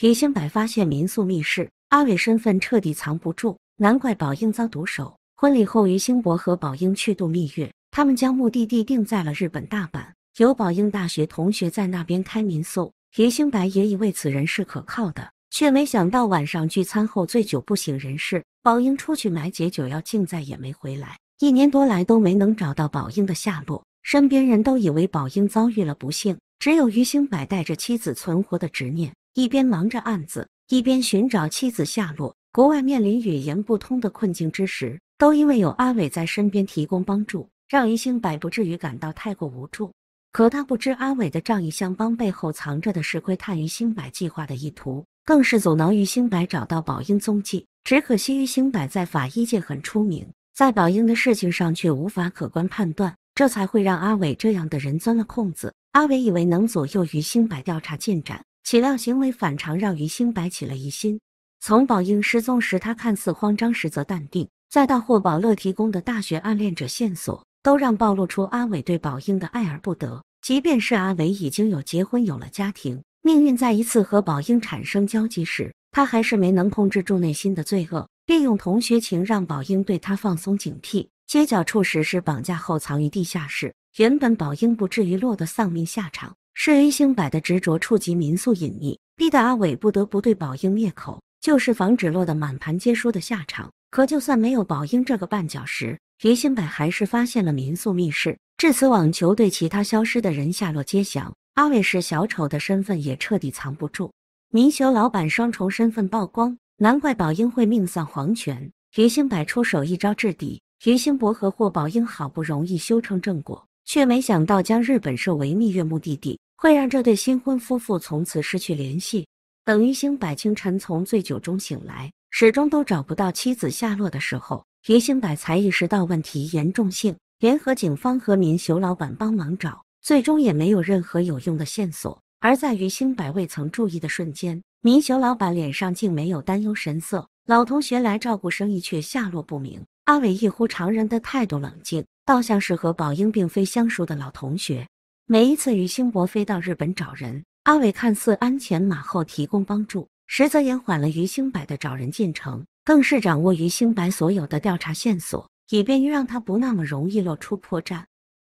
于兴柏发现民宿密室，阿伟身份彻底藏不住，难怪宝英遭毒手。婚礼后，于兴柏和宝英去度蜜月，他们将目的地定在了日本大阪，有宝英大学同学在那边开民宿。于兴柏也以为此人是可靠的，却没想到晚上聚餐后醉酒不省人事，宝英出去买解酒药，竟再也没回来。一年多来都没能找到宝英的下落，身边人都以为宝英遭遇了不幸，只有于兴柏带着妻子存活的执念。一边忙着案子，一边寻找妻子下落。国外面临语言不通的困境之时，都因为有阿伟在身边提供帮助，让于兴柏不至于感到太过无助。可他不知阿伟的仗义相帮背后藏着的是窥探于兴柏计划的意图，更是阻挠于兴柏找到宝英踪迹。只可惜于兴柏在法医界很出名，在宝英的事情上却无法客观判断，这才会让阿伟这样的人钻了空子。阿伟以为能左右于兴柏调查进展。岂料行为反常，让于兴白起了疑心。从宝英失踪时，他看似慌张，实则淡定；再到霍宝乐提供的大学暗恋者线索，都让暴露出阿伟对宝英的爱而不得。即便是阿伟已经有结婚、有了家庭，命运再一次和宝英产生交集时，他还是没能控制住内心的罪恶，利用同学情让宝英对他放松警惕，街角处实施绑架后藏于地下室。原本宝英不至于落得丧命下场。是于兴柏的执着触及民宿隐秘，逼得阿伟不得不对宝英灭口，就是防止落得满盘皆输的下场。可就算没有宝英这个绊脚石，于兴柏还是发现了民宿密室。至此，网球队其他消失的人下落揭晓，阿伟是小丑的身份也彻底藏不住。民修老板双重身份曝光，难怪宝英会命丧黄泉。于兴柏出手一招制敌，于兴柏和霍宝英好不容易修成正果。却没想到将日本设为蜜月目的地，会让这对新婚夫妇从此失去联系。等于兴百清晨从醉酒中醒来，始终都找不到妻子下落的时候，于兴百才意识到问题严重性，联合警方和民宿老板帮忙找，最终也没有任何有用的线索。而在于兴百未曾注意的瞬间，民宿老板脸上竟没有担忧神色。老同学来照顾生意却下落不明，阿伟异乎常人的态度冷静。倒像是和宝英并非相熟的老同学。每一次于兴柏飞到日本找人，阿伟看似鞍前马后提供帮助，实则延缓了于兴柏的找人进程，更是掌握于兴柏所有的调查线索，以便于让他不那么容易露出破绽。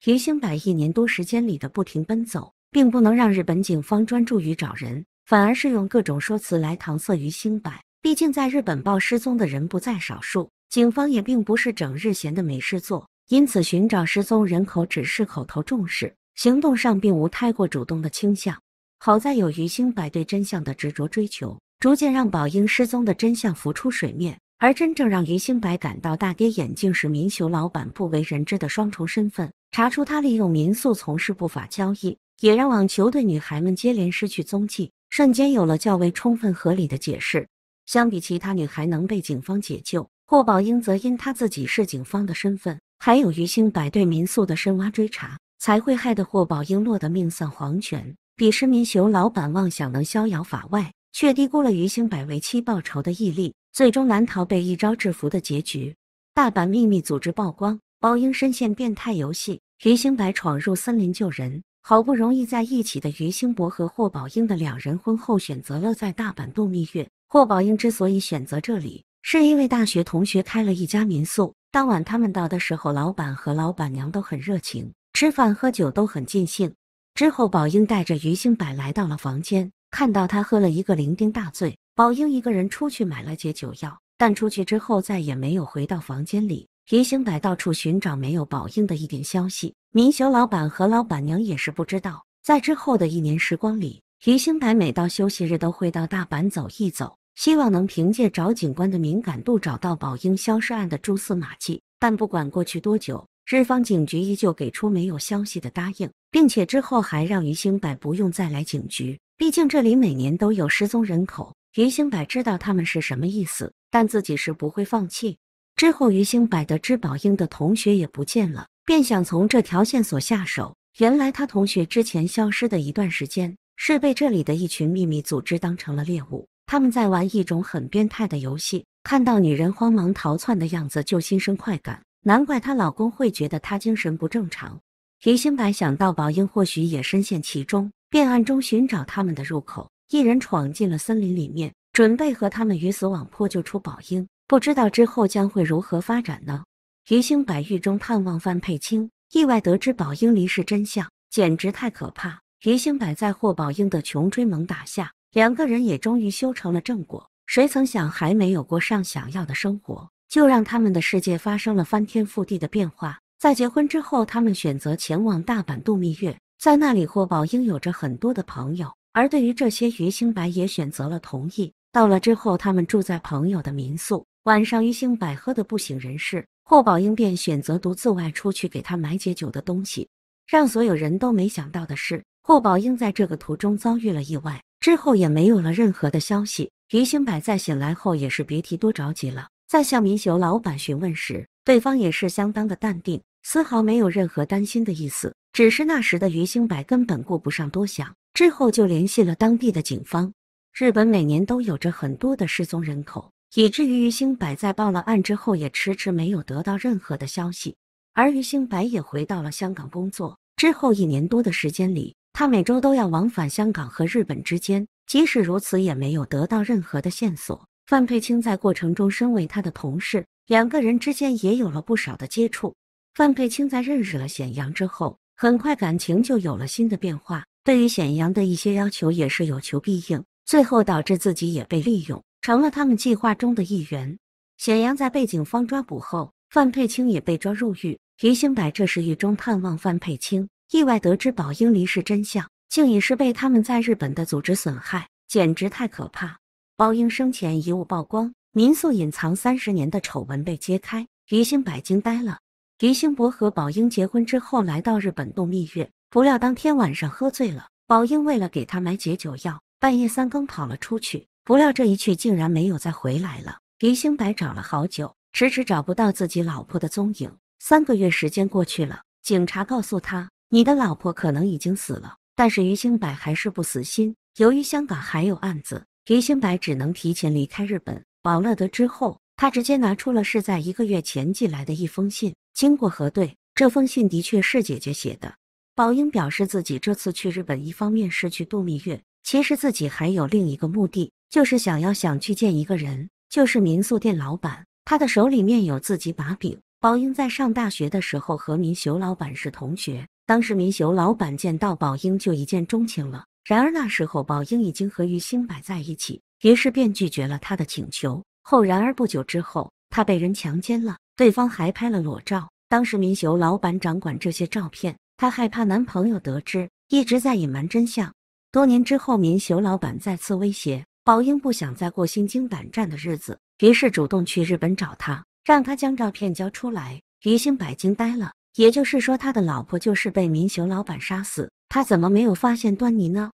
于兴柏一年多时间里的不停奔走，并不能让日本警方专注于找人，反而是用各种说辞来搪塞于兴柏。毕竟在日本报失踪的人不在少数，警方也并不是整日闲的没事做。因此，寻找失踪人口只是口头重视，行动上并无太过主动的倾向。好在有于兴白对真相的执着追求，逐渐让宝英失踪的真相浮出水面。而真正让于兴白感到大跌眼镜是民宿老板不为人知的双重身份，查出他利用民宿从事不法交易，也让网球队女孩们接连失去踪迹，瞬间有了较为充分合理的解释。相比其他女孩能被警方解救，霍宝英则因她自己是警方的身份。还有于兴柏对民宿的深挖追查，才会害得霍宝英落得命丧黄泉。彼时，民雄老板妄想能逍遥法外，却低估了于兴柏为妻报仇的毅力，最终难逃被一招制服的结局。大阪秘密组织曝光，宝英深陷变态游戏。于兴柏闯入森林救人，好不容易在一起的于兴柏和霍宝英的两人婚后，选择了在大阪度蜜月。霍宝英之所以选择这里。是因为大学同学开了一家民宿，当晚他们到的时候，老板和老板娘都很热情，吃饭喝酒都很尽兴。之后，宝英带着于兴柏来到了房间，看到他喝了一个酩酊大醉。宝英一个人出去买了解酒药，但出去之后再也没有回到房间里。于兴柏到处寻找没有宝英的一点消息。民宿老板和老板娘也是不知道。在之后的一年时光里，于兴柏每到休息日都会到大阪走一走。希望能凭借找警官的敏感度找到宝英消失案的蛛丝马迹，但不管过去多久，日方警局依旧给出没有消息的答应，并且之后还让于兴柏不用再来警局。毕竟这里每年都有失踪人口。于兴柏知道他们是什么意思，但自己是不会放弃。之后，于兴柏得知宝英的同学也不见了，便想从这条线索下手。原来他同学之前消失的一段时间是被这里的一群秘密组织当成了猎物。他们在玩一种很变态的游戏，看到女人慌忙逃窜的样子就心生快感，难怪她老公会觉得她精神不正常。于兴柏想到宝英或许也深陷其中，便暗中寻找他们的入口，一人闯进了森林里面，准备和他们鱼死网破，救出宝英。不知道之后将会如何发展呢？于兴柏狱中探望范佩青，意外得知宝英离世真相，简直太可怕。于兴柏在霍宝英的穷追猛打下。两个人也终于修成了正果，谁曾想还没有过上想要的生活，就让他们的世界发生了翻天覆地的变化。在结婚之后，他们选择前往大阪度蜜月，在那里霍宝英有着很多的朋友，而对于这些于兴白也选择了同意。到了之后，他们住在朋友的民宿，晚上于兴白喝得不省人事，霍宝英便选择独自外出去给他买解酒的东西。让所有人都没想到的是，霍宝英在这个途中遭遇了意外。之后也没有了任何的消息。于兴柏在醒来后也是别提多着急了。在向民雄老板询问时，对方也是相当的淡定，丝毫没有任何担心的意思。只是那时的于兴柏根本顾不上多想，之后就联系了当地的警方。日本每年都有着很多的失踪人口，以至于于兴柏在报了案之后也迟迟没有得到任何的消息。而于兴柏也回到了香港工作。之后一年多的时间里。他每周都要往返香港和日本之间，即使如此，也没有得到任何的线索。范佩青在过程中身为他的同事，两个人之间也有了不少的接触。范佩青在认识了显阳之后，很快感情就有了新的变化，对于显阳的一些要求也是有求必应，最后导致自己也被利用，成了他们计划中的一员。显阳在被警方抓捕后，范佩青也被抓入狱。于兴柏这时狱中探望范佩青，意外得知宝英离世真相，竟已是被他们在日本的组织损害，简直太可怕！宝英生前遗物曝光，民宿隐藏三十年的丑闻被揭开，于兴柏惊呆了。于兴博和宝英结婚之后，来到日本度蜜月，不料当天晚上喝醉了，宝英为了给他买解酒药，半夜三更跑了出去，不料这一去竟然没有再回来了。于兴柏找了好久，迟迟找不到自己老婆的踪影。三个月时间过去了，警察告诉他。你的老婆可能已经死了，但是于兴柏还是不死心。由于香港还有案子，于兴柏只能提前离开日本。宝乐得知后，他直接拿出了是在一个月前寄来的一封信。经过核对，这封信的确是姐姐写的。宝英表示，自己这次去日本一方面是去度蜜月，其实自己还有另一个目的，就是想要想去见一个人，就是民宿店老板。他的手里面有自己把柄。宝英在上大学的时候和民宿老板是同学。当时民雄老板见到宝英就一见钟情了，然而那时候宝英已经和于兴柏在一起，于是便拒绝了他的请求。后然而不久之后，他被人强奸了，对方还拍了裸照。当时民雄老板掌管这些照片，他害怕男朋友得知，一直在隐瞒真相。多年之后，民雄老板再次威胁宝英，不想再过心惊胆战的日子，于是主动去日本找他，让他将照片交出来。于兴柏惊呆了。也就是说，他的老婆就是被民雄老板杀死，他怎么没有发现端倪呢？